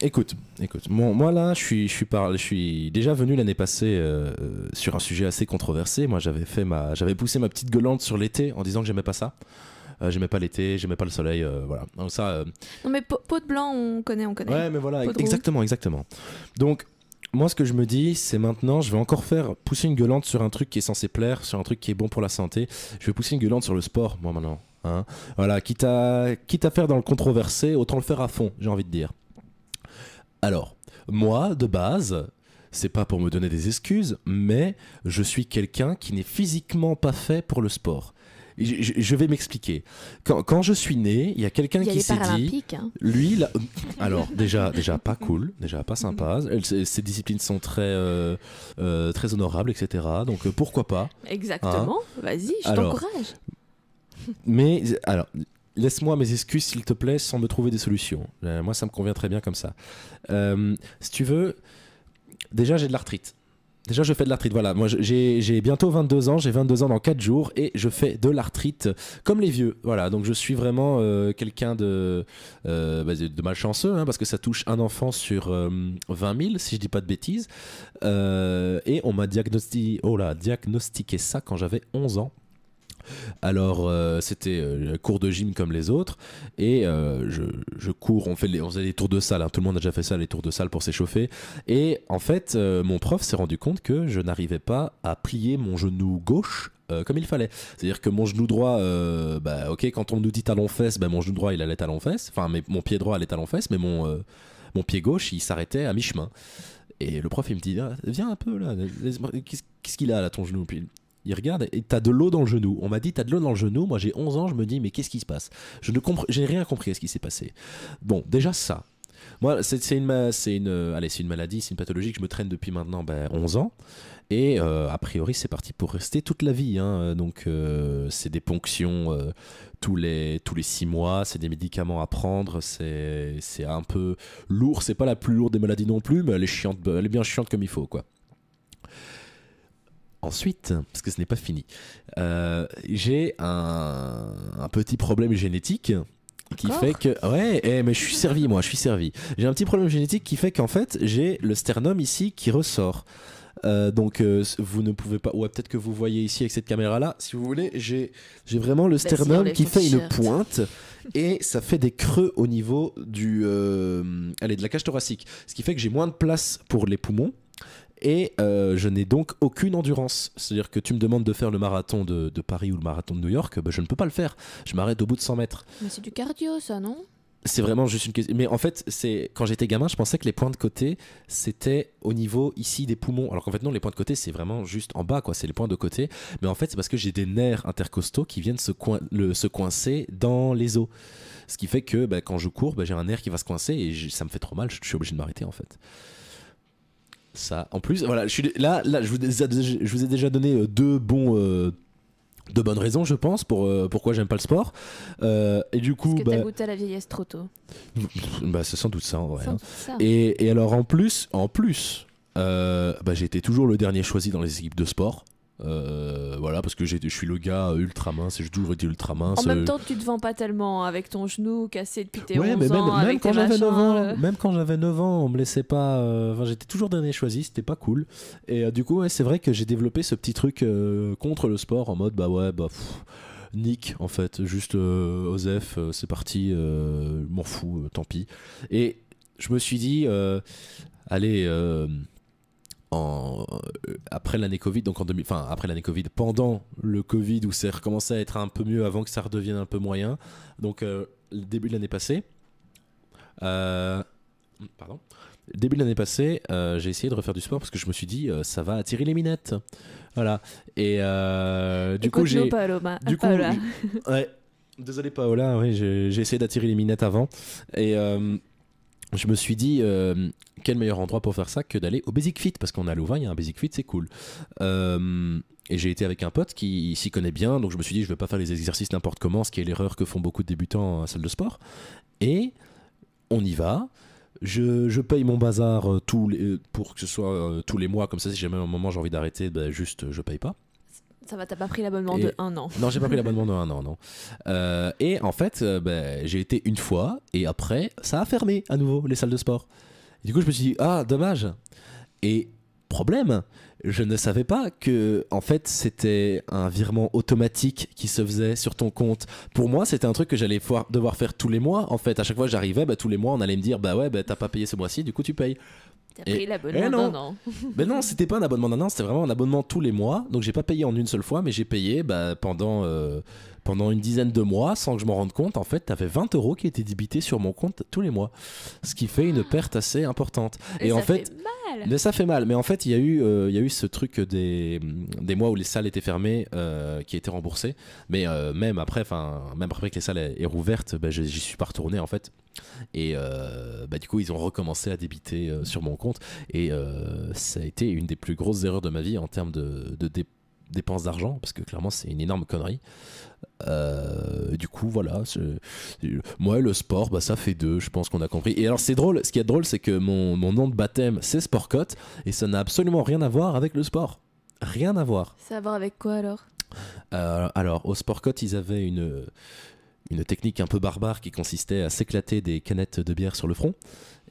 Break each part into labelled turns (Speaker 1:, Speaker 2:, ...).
Speaker 1: Écoute, écoute, moi là, je suis, je suis, je suis déjà venu l'année passée euh, euh, sur un sujet assez controversé. Moi, j'avais fait ma, j'avais poussé ma petite gueulante sur l'été en disant que j'aimais pas ça. Euh, j'aimais pas l'été, j'aimais pas le soleil, voilà. ça. Non mais peau de blanc, on connaît, on connaît. Ouais, mais voilà, exactement, exactement. Donc moi, ce que je me dis, c'est maintenant, je vais encore faire pousser une gueulante sur un truc qui est censé plaire, sur un truc qui est bon pour la santé. Je vais pousser une gueulante sur le sport, moi maintenant. Hein. voilà, quitte à, quitte à faire dans le controversé, autant le faire à fond, j'ai envie de dire. Alors, moi, de base, c'est pas pour me donner des excuses, mais je suis quelqu'un qui n'est physiquement pas fait pour le sport. Je, vais m'expliquer. Quand, je suis né, il y a quelqu'un qui s'est dit, hein. lui, alors déjà, déjà pas cool, déjà pas sympa. Ces disciplines sont très, euh, euh, très honorables, etc. Donc euh, pourquoi pas Exactement. Hein? Vas-y, je t'encourage. Mais alors, laisse-moi mes excuses, s'il te plaît, sans me trouver des solutions. Euh, moi, ça me convient très bien comme ça. Euh, si tu veux, déjà, j'ai de l'arthrite. Déjà, je fais de l'arthrite. Voilà, moi, j'ai bientôt 22 ans. J'ai 22 ans dans 4 jours et je fais de l'arthrite comme les vieux. Voilà, donc je suis vraiment euh, quelqu'un bah, de, de malchanceux hein, parce que ça touche un enfant sur 20 000, si je dis pas de bêtises. et on m'a diagnosti oh diagnostiqué ça quand j'avais 11 ans. Alors, euh, c'était euh, cours de gym comme les autres. Et euh, je, cours, on, fait les, des tours de salle. Hein. Tout le monde a déjà fait ça, les tours de salle pour s'échauffer. Et en fait, mon prof s'est rendu compte que je n'arrivais pas à plier mon genou gauche comme il fallait. C'est-à-dire que mon genou droit, bah, ok, quand on nous dit talon-fesse, bah, mon genou droit il allait talon-fesse, enfin mais, mon pied droit allait talon-fesse, mais mon, mon pied gauche il s'arrêtait à mi-chemin. Et le prof il me dit, ah, viens un peu là, qu'est-ce qu'il a là ton genou il regarde et t'as de l'eau dans le genou. On m'a dit t'as de l'eau dans le genou. Moi j'ai 11 ans, je me dis mais qu'est-ce qui se passe Je ne comprends, j'ai rien compris à ce qui s'est passé. Bon, déjà ça. Moi, c'est une, c'est une, allez, c'est une maladie, c'est une pathologie que je me traîne depuis maintenant 11 ben, ans. Et euh, a priori, c'est parti pour rester toute la vie. Hein. Donc, euh, c'est des ponctions euh, tous les tous les six mois, c'est des médicaments à prendre, c'est un peu lourd. C'est pas la plus lourde des maladies non plus, mais elle est chiante, elle est bien chiante comme il faut, quoi. Ensuite, parce que ce n'est pas fini, euh, j'ai un, petit problème génétique qui fait que ouais eh, mais je suis servi moi je suis servi j'ai un petit problème génétique qui fait qu'en fait j'ai le sternum ici qui ressort euh, donc euh, vous ne pouvez pas ou peut-être que vous voyez ici avec cette caméra là si vous voulez j'ai vraiment le sternum qui fait une pointe et ça fait des creux au niveau du allez de la cage thoracique ce qui fait que j'ai moins de place pour les poumons et euh, je n'ai donc aucune endurance. C'est-à-dire que tu me demandes de faire le marathon de, Paris ou le marathon de New York, bah, je ne peux pas le faire. Je m'arrête au bout de 100 mètres. c'est du cardio, ça, non c'est vraiment juste une question. Mais en fait, c'est quand j'étais gamin, je pensais que les points de côté, c'était au niveau ici des poumons. Alors qu'en fait, non, les points de côté, c'est vraiment juste en bas, quoi. C'est les points de côté. Mais en fait, c'est parce que j'ai des nerfs intercostaux qui viennent se, coincer dans les os. Ce qui fait que bah, quand je cours, bah, j'ai un nerf qui va se coincer et ça me fait trop mal. Je suis obligé de m'arrêter, en fait ça en plus. Voilà, je suis là, là je, vous, je vous ai déjà donné euh, deux bons. Euh, bonnes raisons, je pense, pour euh, pourquoi j'aime pas le sport. et du coup, que bah, goûté à la vieillesse trop tôt. Bah, c'est sans doute ça, en Sans hein. Et, alors en plus, en plus, bah, j'étais toujours le dernier choisi dans les équipes de sport. Euh, voilà, parce que je suis le gars ultra mince et je toujours été ultra mince. En même temps, tu te vends pas tellement avec ton genou cassé depuis tes 11 ans. Euh. Même, quand j'avais 9 ans, même quand j'avais 9 ans, on me laissait pas. Euh, j'étais toujours dernier choisi, c'était pas cool. Et du coup, c'est vrai que j'ai développé ce petit truc contre le sport en mode bah ouais, bah. nick en fait, juste Osef, c'est parti, m'en fous, tant pis. Et je me suis dit, allez, en, après l'année Covid, donc en après l'année Covid, pendant le Covid où c'est recommencé à être un peu mieux avant que ça redevienne un peu moyen, donc euh, le début de l'année passée, euh, hmm, pardon, début de l'année passée, euh, j'ai essayé de refaire du sport parce que je me suis dit ça va attirer les minettes. Voilà. Et du, coup, coup, j'ai. Du ouais, désolé Paola, oui, j'ai essayé d'attirer les minettes avant. Et je me suis dit, euh, quel meilleur endroit pour faire ça que d'aller au Basic Fit Parce qu'on a Louvain, il y a un Basic Fit, c'est cool. Euh, et j'ai été avec un pote qui s'y connaît bien, donc je me suis dit, je vais pas faire les exercices n'importe comment, ce qui est l'erreur que font beaucoup de débutants à salle de sport. Et on y va. Je, paye mon bazar euh, tous les, pour que ce soit tous les mois, comme ça, si jamais un moment j'ai envie d'arrêter, ben, juste je paye pas. Ça va, t'as pas pris l'abonnement de un an. Non, j'ai pas pris l'abonnement de un an, non. Euh, et en fait, euh, ben, j'ai été une fois, et après, ça a fermé à nouveau les salles de sport. du coup, je me suis dit, ah, dommage. Et problème, je ne savais pas que, en fait, c'était un virement automatique qui se faisait sur ton compte. Pour moi, c'était un truc que j'allais devoir faire tous les mois. En fait, à chaque fois que j'arrivais, ben, tous les mois, on allait me dire, bah ouais, ben, t'as pas payé ce mois-ci, du coup, tu payes. T'as payé l'abonnement eh non. Ben non, c'était pas un abonnement d'un an, c'était vraiment un abonnement tous les mois. Donc j'ai pas payé en une seule fois, mais j'ai payé bah, pendant euh, pendant une dizaine de mois, sans que je m'en rende compte, en fait, avais 20 euros qui étaient débités sur mon compte tous les mois. Ce qui fait une perte assez importante. et ça en fait, mal. Mais ça fait mal. Mais en fait, il y, a eu, euh, il y a eu ce truc des, des mois où les salles étaient fermées euh, qui étaient remboursées. Mais euh, même, après, même après que les salles aient rouvertes, bah, j'y suis pas retourné en fait. Et bah, du coup, ils ont recommencé à débiter sur mon compte. Et ça a été une des plus grosses erreurs de ma vie en termes de, de dépôt dépense d'argent, parce que clairement c'est une énorme connerie. Euh, du coup, voilà. Moi, le sport, bah, ça fait deux, je pense qu'on a compris. Et alors, c'est drôle, ce qui est drôle, c'est que mon, mon, nom de baptême, c'est Sportcote, et ça n'a absolument rien à voir avec le sport. Rien à voir. Ça a à voir avec quoi alors euh, Alors, au Sportcote, ils avaient une, une technique un peu barbare qui consistait à s'éclater des canettes de bière sur le front.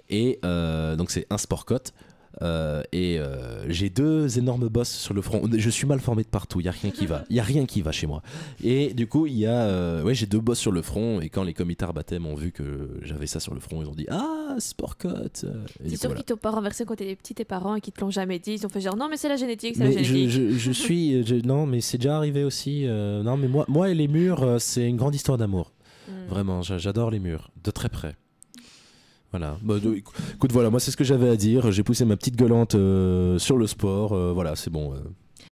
Speaker 1: Et euh, donc, c'est un Sportcote. Euh, et euh, j'ai deux énormes bosses sur le front. Je suis mal formé de partout, il n'y a rien qui va. Il y a rien qui va chez moi. Et du coup, il y a, euh, j'ai deux bosses sur le front. Et quand les comités baptêmes ont vu que j'avais ça sur le front, ils ont dit Ah, sport cote C'est sûr qu'ils t'ont pas renversé quand t'étais petit, tes parents, et qu'ils te l'ont jamais dit. Ils ont fait genre Non, mais c'est la génétique, c'est la génétique. Je, suis, non, mais c'est déjà arrivé aussi. non, mais moi, moi et les murs, c'est une grande histoire d'amour. Hmm. Vraiment, j'adore les murs, de très près. Voilà. Bah, écoute, voilà, moi c'est ce que j'avais à dire. J'ai poussé ma petite gueulante euh, sur le sport. Euh, voilà, c'est bon. Euh.